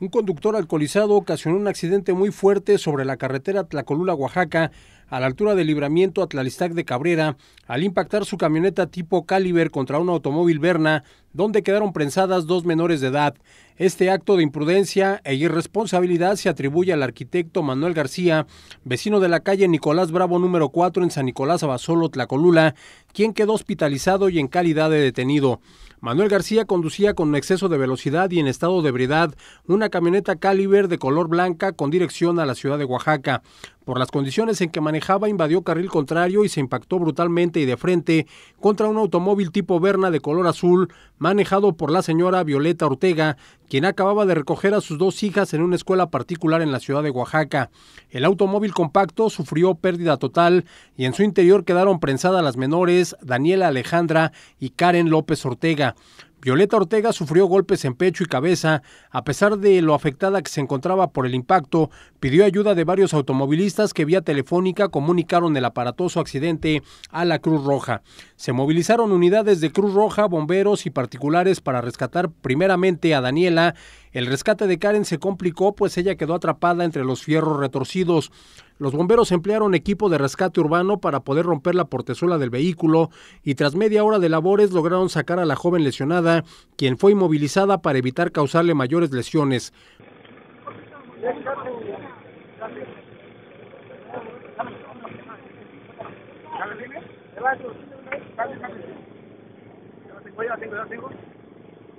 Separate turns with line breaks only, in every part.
un conductor alcoholizado ocasionó un accidente muy fuerte sobre la carretera Tlacolula, Oaxaca, a la altura del libramiento Atlalistac de Cabrera al impactar su camioneta tipo Caliber contra un automóvil Berna, donde quedaron prensadas dos menores de edad. Este acto de imprudencia e irresponsabilidad se atribuye al arquitecto Manuel García, vecino de la calle Nicolás Bravo número 4 en San Nicolás Abasolo, Tlacolula, quien quedó hospitalizado y en calidad de detenido. Manuel García conducía con exceso de velocidad y en estado de ebriedad una camioneta Caliber de color blanca con dirección a la ciudad de Oaxaca. Por las condiciones en que manejaba, invadió carril contrario y se impactó brutalmente y de frente contra un automóvil tipo Berna de color azul, manejado por la señora Violeta Ortega, quien acababa de recoger a sus dos hijas en una escuela particular en la ciudad de Oaxaca. El automóvil compacto sufrió pérdida total y en su interior quedaron prensadas las menores Daniela Alejandra y Karen López Ortega. Violeta Ortega sufrió golpes en pecho y cabeza. A pesar de lo afectada que se encontraba por el impacto, pidió ayuda de varios automovilistas que vía telefónica comunicaron el aparatoso accidente a la Cruz Roja. Se movilizaron unidades de Cruz Roja, bomberos y particulares para rescatar primeramente a Daniela el rescate de Karen se complicó pues ella quedó atrapada entre los fierros retorcidos. Los bomberos emplearon equipo de rescate urbano para poder romper la portezuela del vehículo y tras media hora de labores lograron sacar a la joven lesionada, quien fue inmovilizada para evitar causarle mayores lesiones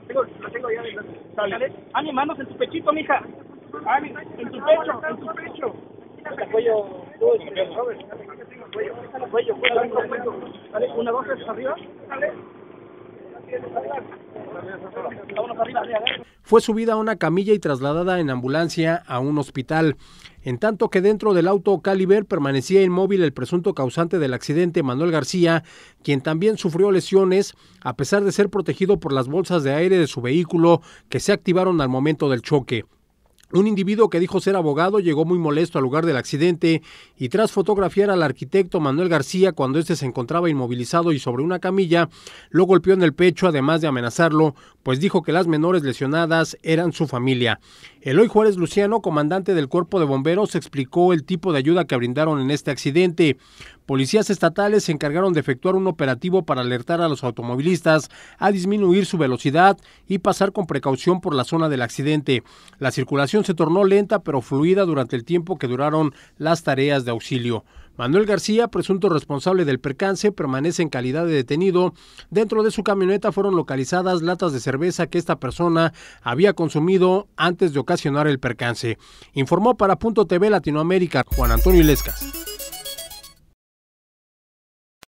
tengo, lo tengo manos en tu pechito, mija. Ani, en tu pecho, en tu pecho. El cuello, el Cuello, cuello, cuello. Dale, una, dos, arriba.
Fue subida a una camilla y trasladada en ambulancia a un hospital. En tanto que dentro del auto Caliber permanecía inmóvil el presunto causante del accidente, Manuel García, quien también sufrió lesiones a pesar de ser protegido por las bolsas de aire de su vehículo que se activaron al momento del choque. Un individuo que dijo ser abogado llegó muy molesto al lugar del accidente y tras fotografiar al arquitecto Manuel García cuando éste se encontraba inmovilizado y sobre una camilla, lo golpeó en el pecho además de amenazarlo, pues dijo que las menores lesionadas eran su familia. Eloy Juárez Luciano, comandante del cuerpo de bomberos, explicó el tipo de ayuda que brindaron en este accidente. Policías estatales se encargaron de efectuar un operativo para alertar a los automovilistas a disminuir su velocidad y pasar con precaución por la zona del accidente. La circulación se tornó lenta pero fluida durante el tiempo que duraron las tareas de auxilio. Manuel García, presunto responsable del percance, permanece en calidad de detenido. Dentro de su camioneta fueron localizadas latas de cerveza que esta persona había consumido antes de ocasionar el percance. Informó para Punto TV Latinoamérica Juan Antonio Ilescas.